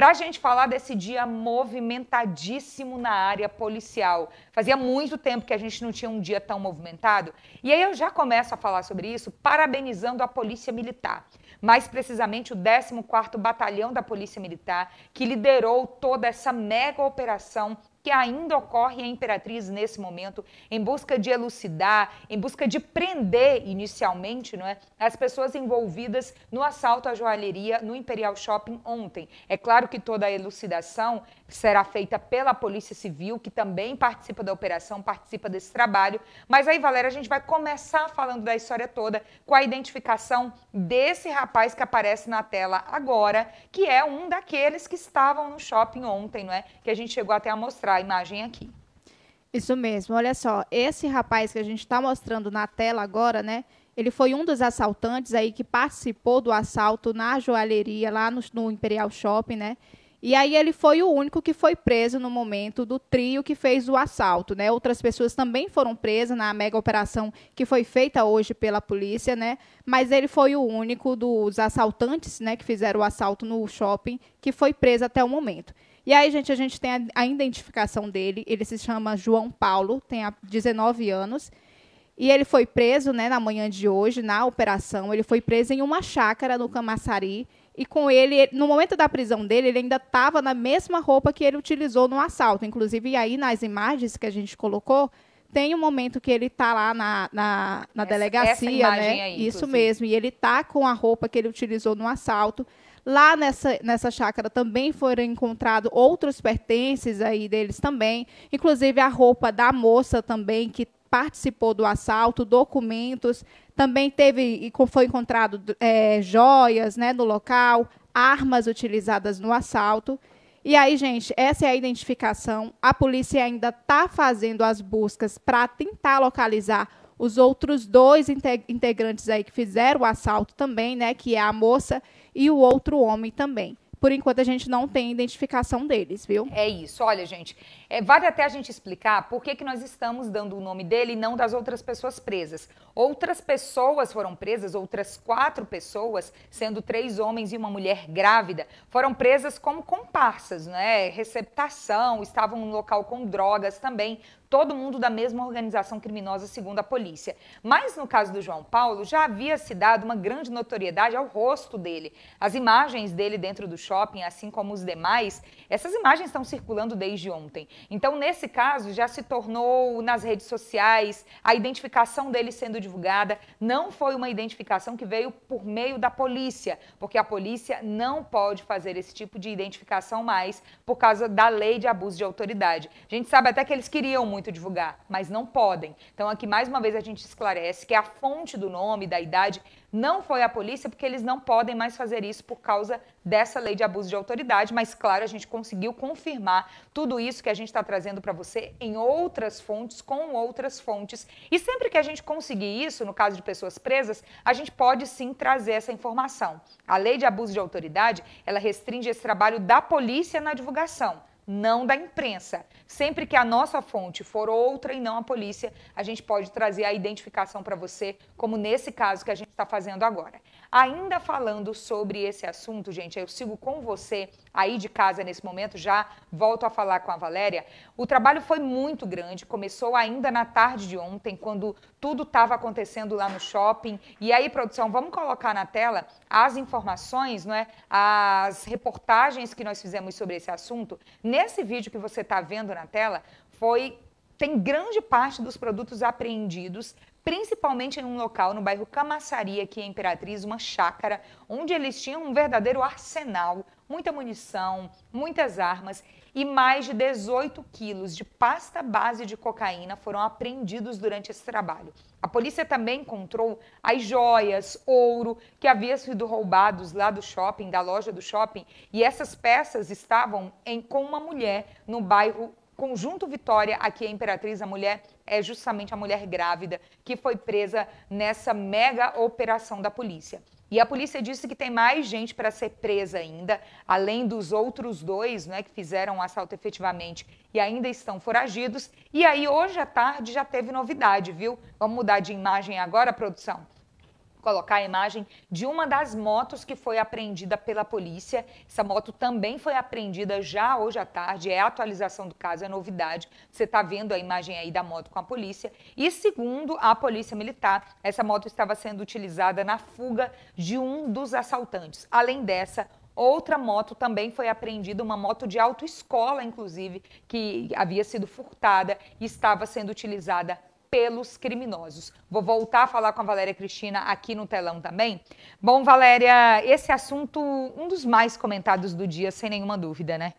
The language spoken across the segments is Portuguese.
para a gente falar desse dia movimentadíssimo na área policial. Fazia muito tempo que a gente não tinha um dia tão movimentado. E aí eu já começo a falar sobre isso parabenizando a Polícia Militar mais precisamente o 14º Batalhão da Polícia Militar, que liderou toda essa mega operação que ainda ocorre a Imperatriz nesse momento, em busca de elucidar, em busca de prender inicialmente não é, as pessoas envolvidas no assalto à joalheria no Imperial Shopping ontem. É claro que toda a elucidação será feita pela Polícia Civil, que também participa da operação, participa desse trabalho. Mas aí, Valéria, a gente vai começar falando da história toda com a identificação desse rapaz que aparece na tela agora, que é um daqueles que estavam no shopping ontem, não é? Que a gente chegou até a mostrar a imagem aqui. Isso mesmo, olha só, esse rapaz que a gente está mostrando na tela agora, né? Ele foi um dos assaltantes aí que participou do assalto na joalheria lá no, no Imperial Shopping, né? E aí ele foi o único que foi preso no momento do trio que fez o assalto, né? Outras pessoas também foram presas na mega operação que foi feita hoje pela polícia, né? Mas ele foi o único dos assaltantes, né, que fizeram o assalto no shopping que foi preso até o momento. E aí, gente, a gente tem a, a identificação dele. Ele se chama João Paulo, tem 19 anos. E ele foi preso né, na manhã de hoje, na operação. Ele foi preso em uma chácara no Camaçari. E com ele, no momento da prisão dele, ele ainda estava na mesma roupa que ele utilizou no assalto. Inclusive, aí nas imagens que a gente colocou, tem um momento que ele está lá na, na, na essa, delegacia, essa né? Aí, Isso inclusive. mesmo. E ele está com a roupa que ele utilizou no assalto. Lá nessa, nessa chácara também foram encontrados outros pertences aí deles também, inclusive a roupa da moça também, que participou do assalto, documentos, também teve foi encontrado é, joias né, no local, armas utilizadas no assalto. E aí, gente, essa é a identificação. A polícia ainda está fazendo as buscas para tentar localizar os outros dois integrantes aí que fizeram o assalto também, né, que é a moça e o outro homem também. Por enquanto a gente não tem identificação deles, viu? É isso. Olha, gente, é, vale até a gente explicar por que, que nós estamos dando o nome dele e não das outras pessoas presas. Outras pessoas foram presas, outras quatro pessoas, sendo três homens e uma mulher grávida, foram presas como comparsas, né? Receptação, estavam no local com drogas também todo mundo da mesma organização criminosa, segundo a polícia. Mas no caso do João Paulo, já havia se dado uma grande notoriedade ao rosto dele. As imagens dele dentro do shopping, assim como os demais, essas imagens estão circulando desde ontem. Então, nesse caso, já se tornou nas redes sociais a identificação dele sendo divulgada. Não foi uma identificação que veio por meio da polícia, porque a polícia não pode fazer esse tipo de identificação mais por causa da lei de abuso de autoridade. A gente sabe até que eles queriam muito muito divulgar, mas não podem. Então aqui mais uma vez a gente esclarece que a fonte do nome, da idade, não foi a polícia, porque eles não podem mais fazer isso por causa dessa lei de abuso de autoridade, mas claro, a gente conseguiu confirmar tudo isso que a gente está trazendo para você em outras fontes, com outras fontes. E sempre que a gente conseguir isso, no caso de pessoas presas, a gente pode sim trazer essa informação. A lei de abuso de autoridade, ela restringe esse trabalho da polícia na divulgação não da imprensa. Sempre que a nossa fonte for outra e não a polícia, a gente pode trazer a identificação para você, como nesse caso que a gente está fazendo agora. Ainda falando sobre esse assunto, gente, eu sigo com você aí de casa nesse momento, já volto a falar com a Valéria. O trabalho foi muito grande, começou ainda na tarde de ontem, quando tudo estava acontecendo lá no shopping. E aí, produção, vamos colocar na tela as informações, não é? As reportagens que nós fizemos sobre esse assunto. Nesse vídeo que você está vendo na tela, foi tem grande parte dos produtos apreendidos principalmente em um local no bairro Camaçari, aqui em Imperatriz, uma chácara, onde eles tinham um verdadeiro arsenal, muita munição, muitas armas e mais de 18 quilos de pasta base de cocaína foram apreendidos durante esse trabalho. A polícia também encontrou as joias, ouro que havia sido roubados lá do shopping, da loja do shopping, e essas peças estavam em, com uma mulher no bairro Conjunto Vitória, aqui a Imperatriz, a mulher é justamente a mulher grávida que foi presa nessa mega operação da polícia. E a polícia disse que tem mais gente para ser presa ainda, além dos outros dois né, que fizeram o assalto efetivamente e ainda estão foragidos. E aí, hoje à tarde, já teve novidade, viu? Vamos mudar de imagem agora, produção? colocar a imagem de uma das motos que foi apreendida pela polícia. Essa moto também foi apreendida já hoje à tarde, é a atualização do caso, é novidade. Você está vendo a imagem aí da moto com a polícia. E segundo a polícia militar, essa moto estava sendo utilizada na fuga de um dos assaltantes. Além dessa, Outra moto também foi apreendida, uma moto de autoescola, inclusive, que havia sido furtada e estava sendo utilizada pelos criminosos. Vou voltar a falar com a Valéria Cristina aqui no telão também. Bom, Valéria, esse assunto um dos mais comentados do dia, sem nenhuma dúvida, né?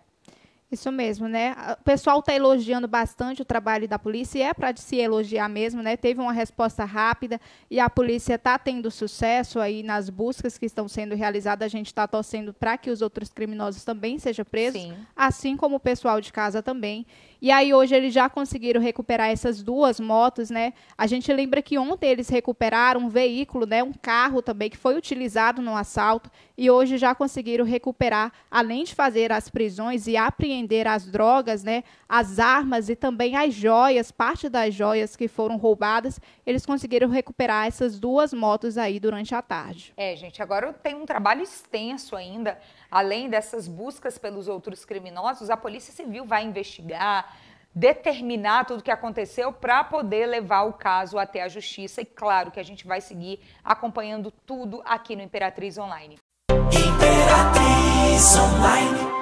Isso mesmo, né? O pessoal está elogiando bastante o trabalho da polícia e é para se elogiar mesmo, né? Teve uma resposta rápida e a polícia está tendo sucesso aí nas buscas que estão sendo realizadas. A gente está torcendo para que os outros criminosos também sejam presos, Sim. assim como o pessoal de casa também. E aí hoje eles já conseguiram recuperar essas duas motos, né? A gente lembra que ontem eles recuperaram um veículo, né? Um carro também que foi utilizado no assalto e hoje já conseguiram recuperar, além de fazer as prisões e apreender apreender as drogas, né, as armas e também as joias, parte das joias que foram roubadas, eles conseguiram recuperar essas duas motos aí durante a tarde. É, gente, agora tem um trabalho extenso ainda, além dessas buscas pelos outros criminosos, a Polícia Civil vai investigar, determinar tudo o que aconteceu para poder levar o caso até a justiça. E claro que a gente vai seguir acompanhando tudo aqui no Imperatriz Online. Imperatriz Online.